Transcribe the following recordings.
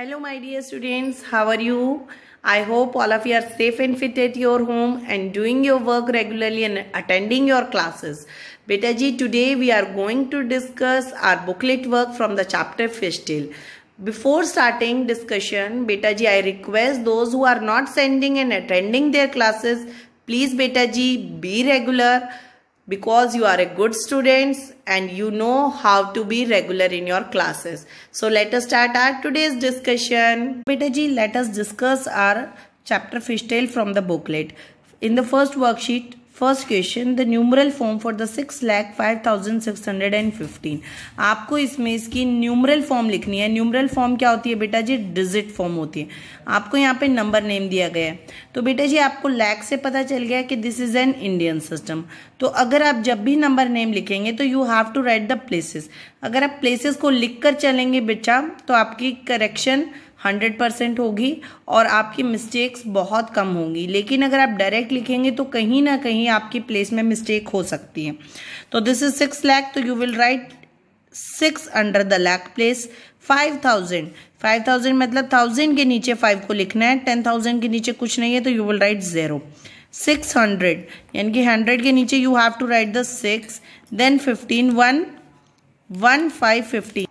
Hello my dear students, how are you? I hope all of you are safe and fit at your home and doing your work regularly and attending your classes. Beta ji, today we are going to discuss our booklet work from the chapter Fish Tale. Before starting discussion, Beta I request those who are not sending and attending their classes, please Beta ji, be regular because you are a good students and you know how to be regular in your classes. So let us start our today's discussion. Beta let us discuss our chapter fishtail from the booklet. In the first worksheet, first question the numeral form for the six lakh five thousand six hundred and fifteen आपको इसमें इसकी numeral form लिखनी है numeral form क्या होती है बेटा जी digit form होती है आपको यहाँ पे नंबर नेम दिया गया है तो बेटा जी आपको लैख से पता चल गया कि this is an Indian system तो अगर आप जब भी नंबर नेम लिखेंगे तो you have to write the places अगर आप प्लेसेस को लिख कर चलेंगे बेटा तो आपकी करेक्शन हंड्रेड परसेंट होगी और आपकी मिस्टेक्स बहुत कम होंगी लेकिन अगर आप डायरेक्ट लिखेंगे तो कहीं ना कहीं आपकी प्लेस में मिस्टेक हो सकती है तो दिस इज सिक्स लैक तो you will write six under the lakh place five thousand five thousand मतलब थाउजेंड के नीचे फाइव को लिखना है टेन थाउजेंड के नीचे कुछ नहीं है तो you will write zero six hundred यानी कि हंड्रेड के नीचे you have to write the six then fifteen one one five fifteen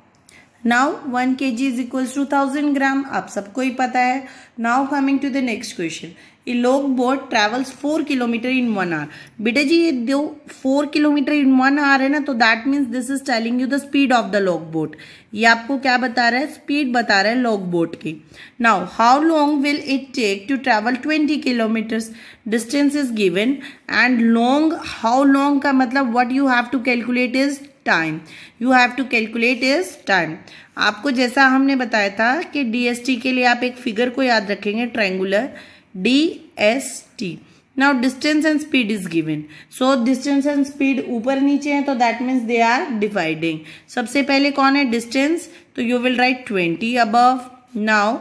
now one K G is equals to thousand gram आप सबको ही पता है now coming to the next question a lock boat travels four kilometre in one hour बेटा जी ये दो four kilometre in one hour है ना तो that means this is telling you the speed of the lock boat ये आपको क्या बता रहा है स्पीड बता रहा है लॉक बोट की now how long will it take to travel twenty kilometres distance is given and long how long का मतलब what you have to calculate is time you have to calculate is time आपको जैसा हमने बताया था कि D के लिए आप एक फिगर को याद रखेंगे triangular D S T now distance and speed is given so distance and speed ऊपर नीचे है तो that means they are dividing सबसे पहले कौन है डिस्टेंस तो you will write twenty above now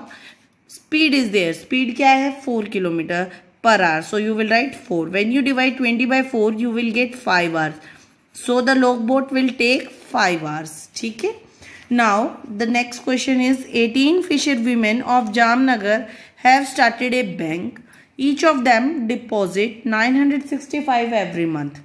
speed is there speed क्या है four kilometre per hour so you will write four when you divide twenty by four you will get five hours so the log boat will take 5 hours theek hai now the next question is 18 fisherwomen of jamnagar have started a bank each of them deposit 965 every month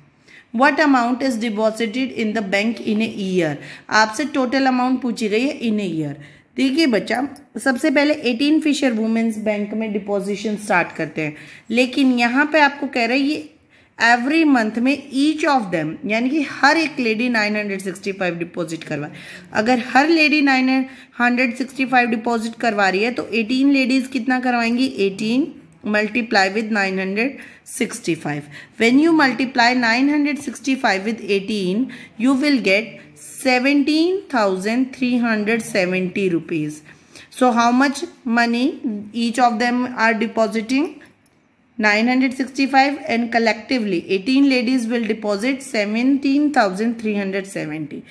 what amount is deposited in the bank in a year आपसे total amount पूछी गई है इन a year देखिए बच्चा सबसे पहले 18 fisher women's bank में deposition start करते हैं लेकिन यहाँ पे आपको कह रहा है ये एवरी मंथ में ईच ऑफ देम यानी कि हर एक लेडी 965 डिपॉजिट करवाए अगर हर लेडी 965 डिपॉजिट करवा रही है तो 18 लेडीज कितना करवाएंगी 18 multiply with 965. Hundred sixty five when you multiply nine hundred sixty five with eighteen you will get seventeen thousand three hundred seventy rupees so how much money each of them are depositing 965 and collectively 18 ladies will deposit 17,370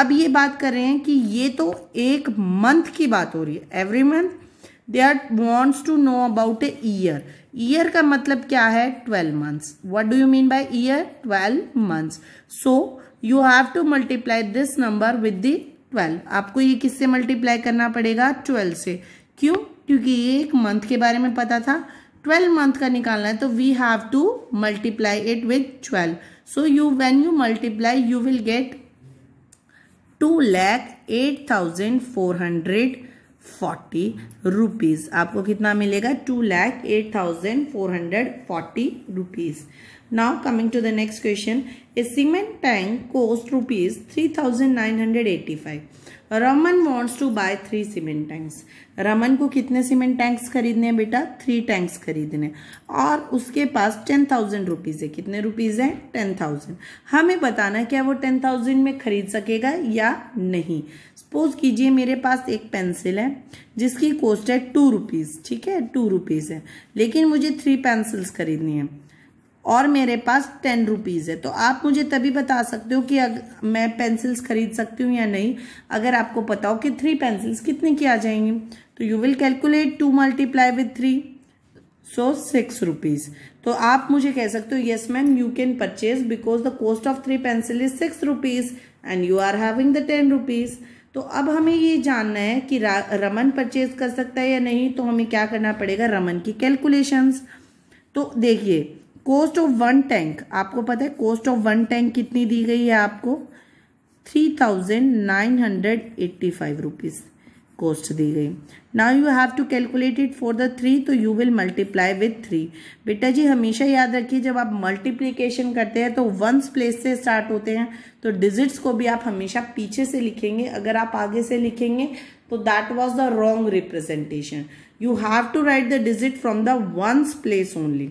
अब ये बात कर रहे हैं कि ये तो एक मंथ की बात हो रही है every month they are wants to know about a year year का मतलब क्या है twelve months what do you mean by year twelve months so you have to multiply this number with the twelve आपको ये किससे multiply करना पड़ेगा twelve से क्यों क्योंकि ये एक मंथ के बारे में पता था ट्वेल्व मंथ का निकालना है तो we have to multiply it with twelve so you when you multiply you will get two lakh eight thousand four hundred forty rupees आपको कितना मिलेगा two lakh eight thousand four hundred forty rupees now coming to the next question a cement tank cost rupees three thousand nine hundred eighty five Raman wants to buy three cement tanks Raman को कितने cement tanks खरीदने हैं बेटा three tanks खरीदने और उसके पास ten thousand rupees है कितने रुपीज़ हैं टेन थाउजेंड हमें बताना क्या वो टेन थाउजेंड में खरीद सकेगा या नहीं सपोज कीजिए मेरे पास एक पेंसिल है जिसकी कॉस्ट है टू रुपीज़ ठीक है टू रुपीज़ है लेकिन मुझे थ्री पेंसिल्स खरीदनी है और मेरे पास टेन रुपीज़ है तो आप मुझे तभी बता सकते हो कि अगर मैं पेंसिल्स खरीद सकती हूँ या नहीं अगर आपको पता हो कि थ्री पेंसिल्स कितने की आ जाएंगी तो you will calculate to multiply with three so six rupees तो आप मुझे कह सकते हो yes ma'am you can purchase because the cost of three pencil is six rupees and you are having the ten rupees तो अब हमें ये जानना है कि रमन परचेज कर सकता है या नहीं तो हमें क्या करना पड़ेगा रमन की कैलकुलेशंस तो देखिए कोस्ट ऑफ वन टैंक आपको पता है कोस्ट ऑफ वन टैंक कितनी दी गई है आपको three thousand nine hundred eighty five rupees cost दी गई now you have to calculate it for the three तो you will multiply with three बेटा जी हमेशा याद रखिए जब आप मल्टीप्लीकेशन करते हैं तो वंस प्लेस से स्टार्ट होते हैं तो डिजिट्स को भी आप हमेशा पीछे से लिखेंगे अगर आप आगे से लिखेंगे तो that was the wrong representation you have to write the digit from the ones place only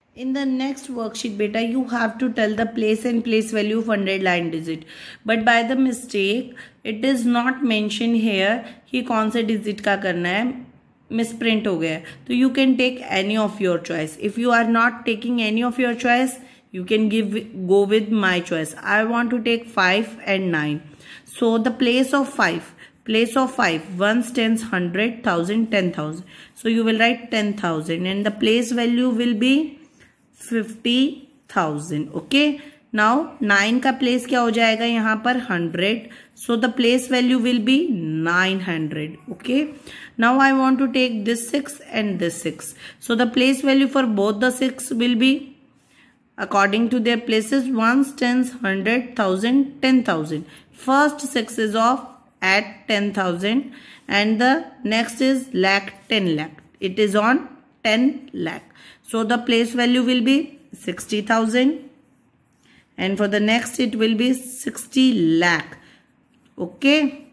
In the next worksheet beta, you have to tell the place and place value of 100 line digit. But by the mistake, it is not mentioned here He कौन से digit ka karna hai. Misprint हो गया तो you can take any of your choice if you are not taking any of your you can give go with my choice i want to take 5 and 9 so the place of 5 place of 5 100, 1000, thousand ten thousand so you will write ten thousand and the place value will be fifty thousand okay now nine का place क्या हो जाएगा यहां पर hundred so the place value will be nine hundred okay now I want to take this six and this six so the place value for both the six will be according to their places ones tens hundred thousand ten thousand first six is of at ten thousand and the next is lakh ten lack it is on ten lakh So the place value will be 60,000 and for the next it will be 60 lakh. Okay.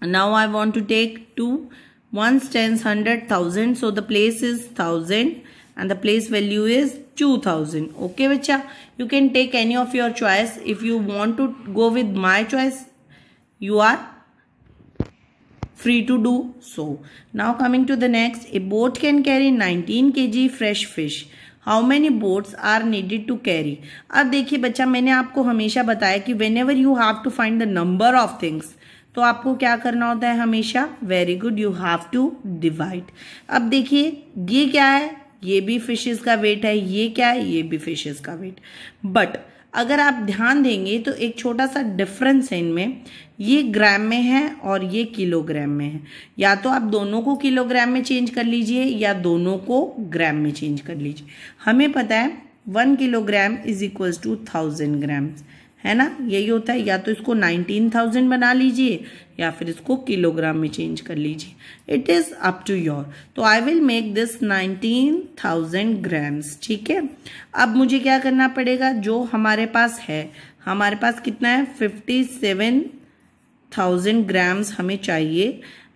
Now I want to take 2 1 tens 100,000. So the place is 1000 and the place value is 2000. Okay, bacha. You can take any of your choice. If you want to go with my choice, you are free to do so now coming to the next a boat can carry 19 kg fresh fish how many boats are needed to carry अब देखिए बच्चा मैंने आपको हमेशा बताया कि whenever you have to find the number of things तो आपको क्या करना होता है हमेशा very good you have to divide अब देखिए ये क्या है ये भी फिशेज का वेट है ये क्या है ये भी फिशेज का वेट बट अगर आप ध्यान देंगे तो एक छोटा सा डिफरेंस है इनमें ये ग्राम में है और ये किलोग्राम में है या तो आप दोनों को किलोग्राम में चेंज कर लीजिए या दोनों को ग्राम में चेंज कर लीजिए हमें पता है one kilogram is equals to thousand grams है ना यही होता है या तो इसको नाइनटीन थाउजेंड बना लीजिए या फिर इसको किलोग्राम में चेंज कर लीजिए it is up to your तो I will make this nineteen thousand grams ठीक है अब मुझे क्या करना पड़ेगा जो हमारे पास है हमारे पास कितना है फिफ्टी सेवन थाउजेंड ग्राम्स हमें चाहिए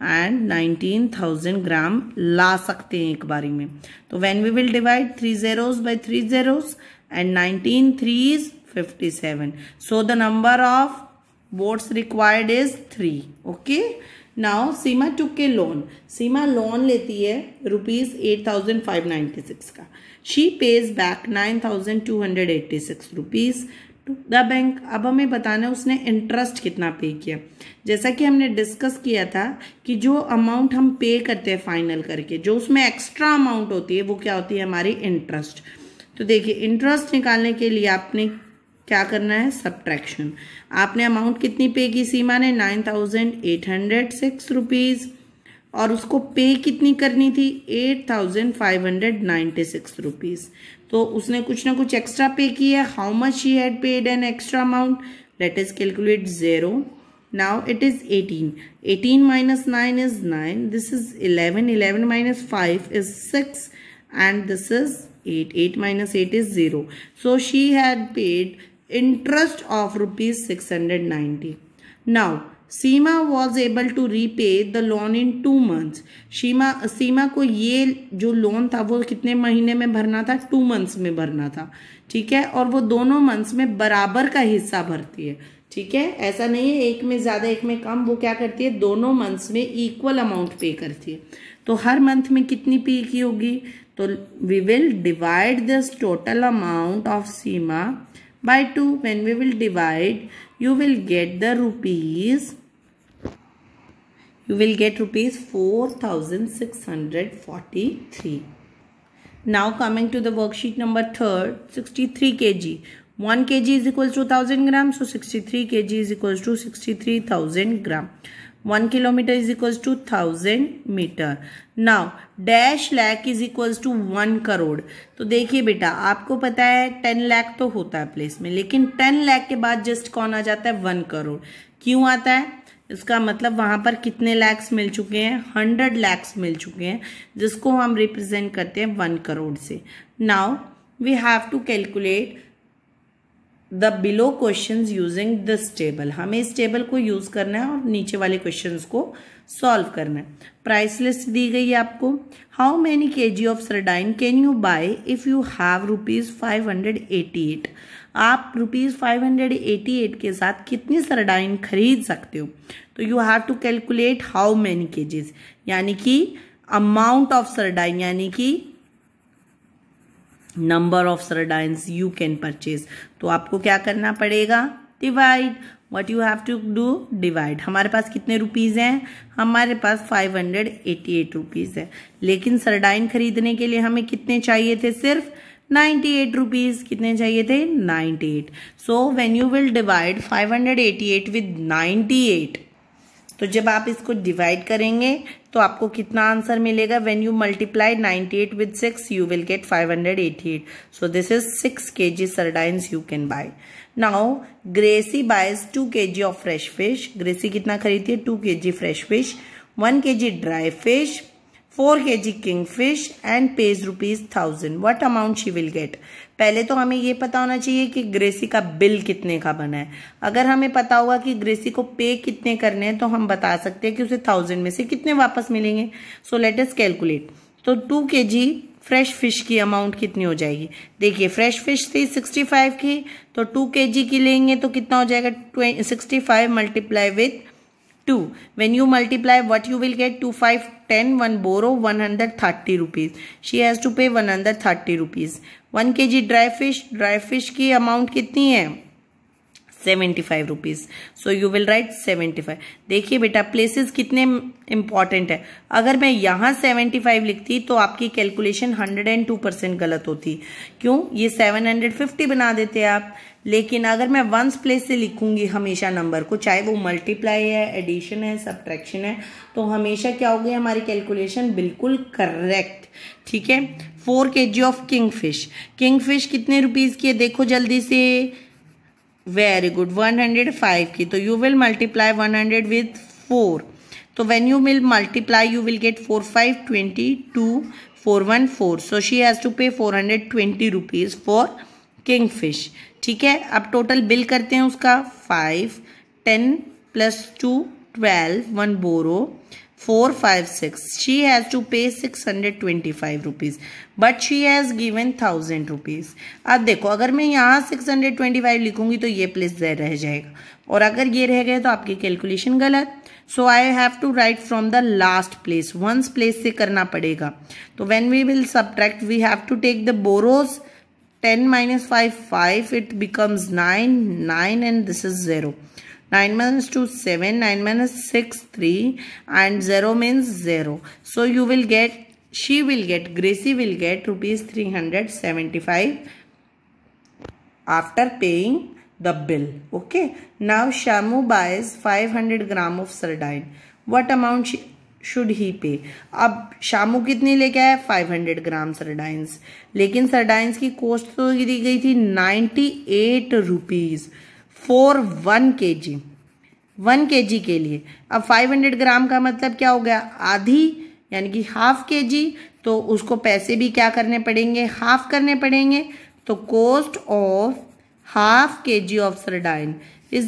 एंड नाइनटीन थाउजेंड ग्राम ला सकते हैं एक बारी में तो when we will divide three zeros by three zeros and nineteen threes 57 so the number of votes required is 3 okay now Seema took a loan Seema loan लेती है rupees 8596 का she pays back 9286 rupees to the bank अब हमें बताना है उसने interest कितना पे किया जैसा कि हमने डिस्कस किया था कि जो अमाउंट हम पे करते हैं फाइनल करके जो उसमें एक्स्ट्रा अमाउंट होती है वो क्या होती है हमारी इंटरेस्ट तो देखिए इंटरेस्ट निकालने के लिए आपने क्या करना है सब्ट्रैक्शन आपने अमाउंट कितनी पे की सीमा ने nine thousand eight hundred six rupees और उसको पे कितनी करनी थी eight thousand five hundred ninety six rupees तो उसने कुछ ना कुछ एक्स्ट्रा पे की है how much she had paid an extra amount let is calculate zero now it is eighteen eighteen minus nine is nine this is eleven eleven minus five is six and this is eight eight minus eight is zero so she had paid interest of rupees six hundred ninety now Seema was able to repay the loan in two months Seema Seema को ये जो loan था वो कितने महीने में भरना था टू मंथ्स में भरना था ठीक है और वो दोनों मंथ्स में बराबर का हिस्सा भरती है ठीक है ऐसा नहीं है एक में ज़्यादा एक में कम वो क्या करती है दोनों मंथ्स में इक्वल अमाउंट पे करती है तो हर मंथ में कितनी पे की होगी तो we will divide this total amount of Seema by 2 when we will divide you will get the rupees you will get rupees 4643 now coming to the worksheet number 3rd 63 kg 1 kg is equals to 1000 gram so 63 kg is equals to 63000 gram one kilometre is equal to thousand metre now dash lakh is equal to one crore तो देखिए बेटा आपको पता है ten lakh तो होता है place में लेकिन टेन लैख के बाद जस्ट कौन आ जाता है वन करोड़ क्यों आता है इसका मतलब वहाँ पर कितने लैक्स मिल चुके हैं हंड्रेड लैक्स मिल चुके हैं जिसको हम रिप्रेजेंट करते हैं वन करोड़ से now we have to calculate the below question using this table हमें इस टेबल को यूज़ करना है और नीचे वाले क्वेश्चन को सॉल्व करना है प्राइस लिस्ट दी गई है आपको how many K G of sardine can you buy if you have rupees five hundred eighty eight आप rupees five hundred eighty eight के साथ कितनी सरडाइन खरीद सकते हो तो you have to calculate how many के यानी कि अमाउंट ऑफ सरडाइन यानी कि number of sardines you can purchase तो आपको क्या करना पड़ेगा divide what you have to do divide हमारे पास कितने रुपीज़ हैं हमारे पास five hundred eighty eight rupees है लेकिन सरडाइन खरीदने के लिए हमें कितने चाहिए थे सिर्फ नाइन्टी एट रुपीज़ कितने चाहिए थे ninety eight so when you will divide five hundred eighty eight with ninety eight तो जब आप इसको डिवाइड करेंगे तो आपको कितना आंसर मिलेगा when you multiply 98 with 6 you will get five hundred eighty eight so this is six 6 KG sardines you can buy now Gracy buys K G of fresh fish Gracy कितना खरीदती है to K G fresh fish one K G dry fish four K G king fish and pays rupees thousand what amount she will get पहले तो हमें ये पता होना चाहिए कि ग्रेसी का बिल कितने का बना है अगर हमें पता होगा कि ग्रेसी को पे कितने करने हैं तो हम बता सकते हैं कि उसे थाउजेंड में से कितने वापस मिलेंगे सो लेट एस कैलकुलेट तो two K G fresh fish की अमाउंट कितनी हो जाएगी देखिए फ्रेश फिश थी सिक्सटी फाइव की तो टू के जी की लेंगे तो कितना हो जाएगा sixty five multiply with two when you multiply what you will get two five ten one borrow one hundred thirty rupees she has to pay one hundred thirty rupees one K G dry fish dry fish की amount कितनी है seventy five rupees so you will write seventy five देखिए बेटा places कितने important है अगर मैं यहाँ सेवेंटी फाइव लिखती तो आपकी calculation hundred and two percent गलत होती क्यों ये सेवन हंड्रेड फिफ्टी बना देते आप लेकिन अगर मैं वंस प्लेस से लिखूंगी हमेशा नंबर को चाहे वो मल्टीप्लाई है एडिशन है सब्ट्रैक्शन है तो हमेशा क्या होगी हमारी कैलकुलेशन बिल्कुल करेक्ट ठीक है four K G of king fish king fish कितने रुपीज़ की है देखो जल्दी से very good one hundred five की तो you will multiply one hundred with four तो when you will multiply you will get four five twenty two four one four so she has to pay four hundred twenty rupees for king fish ठीक है अब total bill करते हैं उसका five ten plus to twelve one borrow four five six she has to pay six hundred twenty five rupees but she has given thousand rupees अब देखो अगर मैं यहाँ सिक्स हंड्रेड ट्वेंटी फाइव लिखूंगी तो ये प्लेस जय रह जाएगा और अगर ये रह गए तो आपकी कैलकुलेशन गलत so I have to write from the last place once place से करना पड़ेगा तो when we will subtract we have to take the borrows 10 minus 5 5 it becomes 9 9 and this is 0 9 minus 2 7 9 minus 6 3 and 0 means 0 so you will get she will get gracie will get rupees 375 after paying the bill okay now shamu buys 500 gram of sardine what amount she should he pay अब शामू कितनी लेके आया 500 ग्राम सरडाइंस लेकिन सरडाइंस की cost तो दी गई थी ninety eight rupees for one K G one K जी के लिए अब 500 ग्राम का मतलब क्या हो गया आधी यानी कि हाफ के जी तो उसको पैसे भी क्या करने पड़ेंगे हाफ करने पड़ेंगे तो cost of half K G of sardine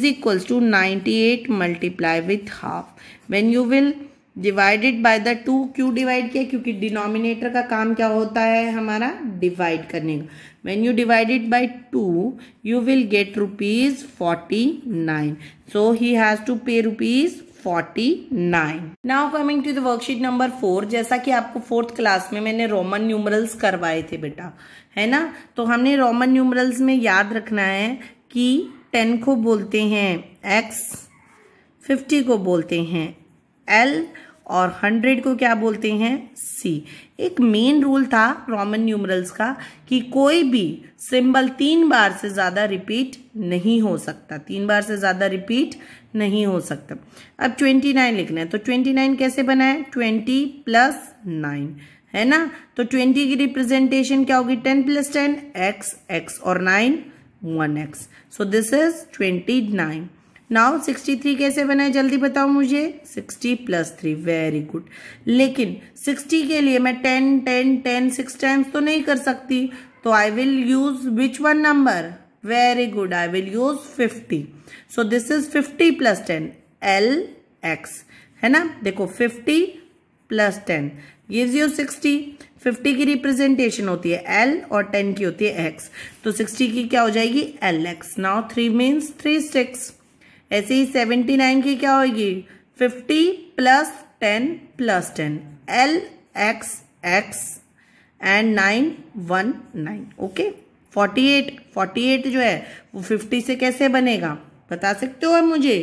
equals to to 98 multiply with half when you will divided by the two क्यों डिवाइड किया क्योंकि डिनोमिनेटर का काम क्या होता है हमारा डिवाइड करने का when you divided by two you will get rupees forty nine so he has to pay rupees forty nine now coming to the worksheet number four जैसा कि आपको फोर्थ क्लास में मैंने रोमन न्यूमरल्स करवाए थे बेटा है ना तो हमने रोमन न्यूमरल्स में याद रखना है कि टेन को बोलते हैं एक्स फिफ्टी को बोलते हैं एल और हंड्रेड को क्या बोलते हैं सी एक मेन रूल था रोमन न्यूमरल्स का कि कोई भी सिंबल तीन बार से ज़्यादा रिपीट नहीं हो सकता तीन बार से ज़्यादा रिपीट नहीं हो सकता अब ट्वेंटी नाइन लिखना है तो ट्वेंटी नाइन कैसे बनाए ट्वेंटी प्लस नाइन है ना तो ट्वेंटी की रिप्रेजेंटेशन क्या होगी ten plus ten X X और nine one X so this is twenty nine now sixty three कैसे बना है जल्दी बताओ मुझे sixty plus three very good लेकिन सिक्सटी के लिए मैं ten ten ten six times तो नहीं कर सकती तो I will use which one number very good I will use fifty so this is fifty plus ten L X है ना देखो फिफ्टी प्लस टेन ये यू सिक्सटी फिफ्टी की रिप्रेजेंटेशन होती है एल और टेन की होती है एक्स तो सिक्सटी की क्या हो जाएगी L X now three means three six ऐसे ही सेवेंटी नाइन की क्या होगी fifty plus ten plus ten L X X and nine one nine okay forty eight forty eight जो है वो फिफ्टी से कैसे बनेगा बता सकते हो मुझे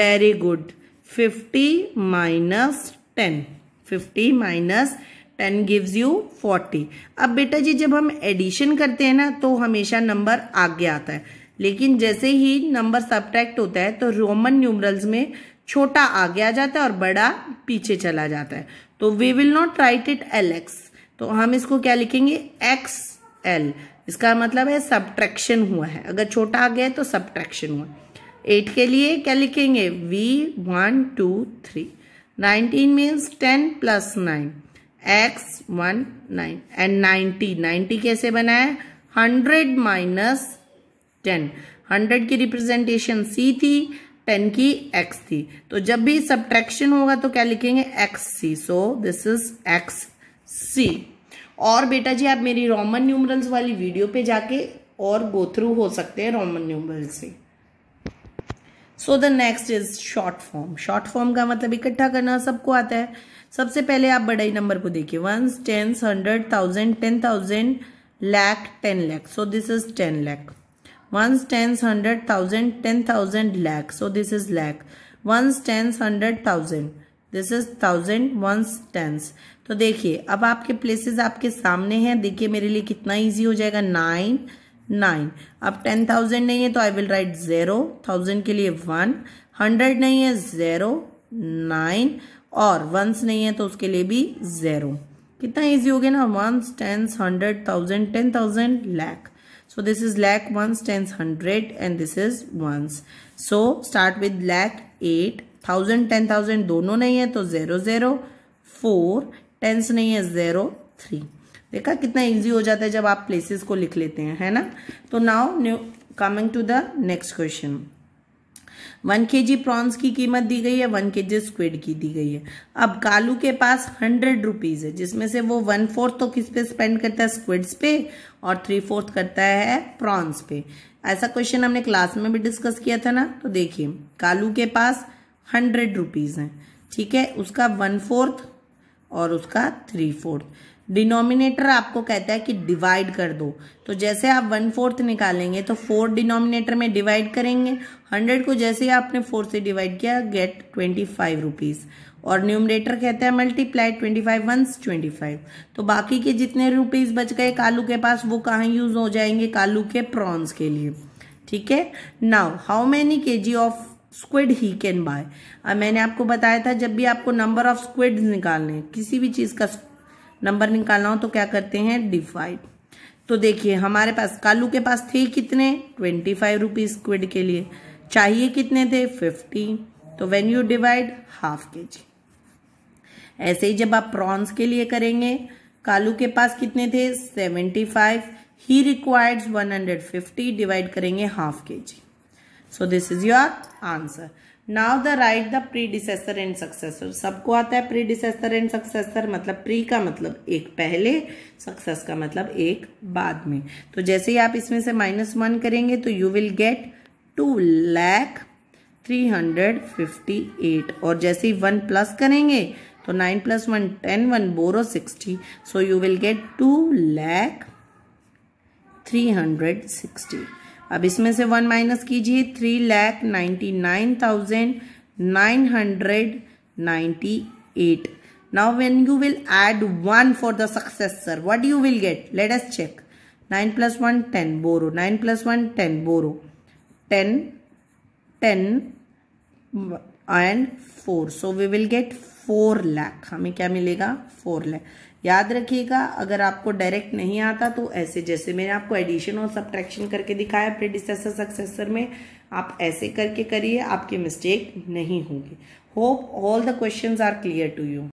very good fifty minus ten fifty minus ten gives you forty अब बेटा जी जब हम एडिशन करते हैं ना तो हमेशा नंबर आगे आता है लेकिन जैसे ही नंबर सब्ट्रैक्ट होता है तो रोमन न्यूमरल्स में छोटा आगे आ जाता है और बड़ा पीछे चला जाता है तो we will not write it L X तो हम इसको क्या लिखेंगे एक्स एल इसका मतलब है सब्ट्रैक्शन हुआ है अगर छोटा आ गया है तो सब्ट्रैक्शन हुआ एट के लिए क्या लिखेंगे we one two three nineteen means ten plus nine X one nine and ninety ninety कैसे बनाया हंड्रेड माइनस टेन हंड्रेड की रिप्रेजेंटेशन सी थी टेन की एक्स थी तो जब भी सब्ट्रैक्शन होगा तो क्या लिखेंगे X C so this is X C और बेटा जी आप मेरी रोमन न्यूमरल्स वाली वीडियो पे जाके और गो थ्रू हो सकते हैं रोमन न्यूमरल से so the next is short form short form का मतलब इकट्ठा करना सबको आता है सबसे पहले आप बड़ाई नंबर को देखिए ones tens hundred thousand ten thousand lakh ten lakh so this is ten lakh ones tens hundred thousand ten thousand lakh so this is lakh ones tens hundred thousand this is thousand ones tens तो देखिए अब आपके प्लेसेस आपके सामने हैं देखिए मेरे लिए कितना इजी हो जाएगा नाइन नाइन अब टेन थाउजेंड नहीं है तो I will write zero thousand के लिए वन हंड्रेड नहीं है ज़ेरो नाइन और वंस नहीं है तो उसके लिए भी ज़ेरो कितना इजी हो गया ना ones tens hundred thousand ten thousand lakh so this is lakh ones tens hundred and this is ones so start with lakh eight thousand ten thousand दोनों नहीं है तो ज़ेरो ज़ेरो फोर tens नहीं है ज़ेरो थ्री देखा कितना इजी हो जाता है जब आप प्लेसेस को लिख लेते हैं है ना तो now new coming to the next question one K G prawns की कीमत दी गई है वन के जी स्क्विड की दी गई है अब कालू के पास हंड्रेड रुपीज़ है जिसमें से वो वन फोर्थ तो किस पे स्पेंड करता है स्क्विड्स पे और थ्री फोर्थ करता है प्रॉन्स पे ऐसा क्वेश्चन हमने क्लास में भी डिस्कस किया था ना तो देखिए कालू के पास हंड्रेड रुपीज़ हैं ठीक है उसका वन फोर्थ और उसका थ्री फोर्थ डिनोमिनेटर आपको कहता है कि डिवाइड कर दो तो जैसे आप वन फोर्थ निकालेंगे तो फोर डिनोमिनेटर में डिवाइड करेंगे हंड्रेड को जैसे ही आपने फोर से डिवाइड किया गेट ट्वेंटी फाइव रुपीज़ और न्यूमरेटर कहता है multiply twenty five ones twenty five तो बाकी के जितने रुपीज़ बच गए कालू के पास वो कहाँ यूज़ हो जाएंगे कालू के प्रॉन्स के लिए ठीक है now how many K G of squid he can buy मैंने आपको बताया था जब भी आपको नंबर ऑफ स्क्विड निकालने किसी भी चीज़ का नंबर निकालना हो तो क्या करते हैं डिवाइड तो देखिए हमारे पास कालू के पास थे कितने ट्वेंटी फाइव रुपीज क्विड के लिए चाहिए कितने थे फिफ्टी तो when you divide half K जी ऐसे ही जब आप प्रॉन्स के लिए करेंगे कालू के पास कितने थे seventy five he required one hundred fifty divide करेंगे half K G so this is your answer now the write the predecessor and successor सबको आता है प्रीडिसेसर एंड सक्सेसर मतलब प्री का मतलब एक पहले सक्सेस का मतलब एक बाद में तो जैसे ही आप इसमें से माइनस वन करेंगे तो you will get two lakh three hundred fifty eight और जैसे ही वन प्लस करेंगे तो nine plus one ten one borrow sixty so you will get two lakh three hundred sixty अब इसमें से वन माइनस कीजिए three lakh ninety nine thousand nine hundred ninety eight now when you will add one for the successor what you will get let check nine plus one ten borrow nine plus one ten borrow ten ten and four so we will get four lakh हमें क्या मिलेगा four lakh याद रखिएगा अगर आपको direct नहीं आता तो ऐसे जैसे मैंने आपको एडिशन और सब्ट्रैक्शन करके दिखाया प्रेडिसेसर सक्सेसर में आप ऐसे करके करिए आपकी मिस्टेक नहीं होगी hope all the questions are clear to you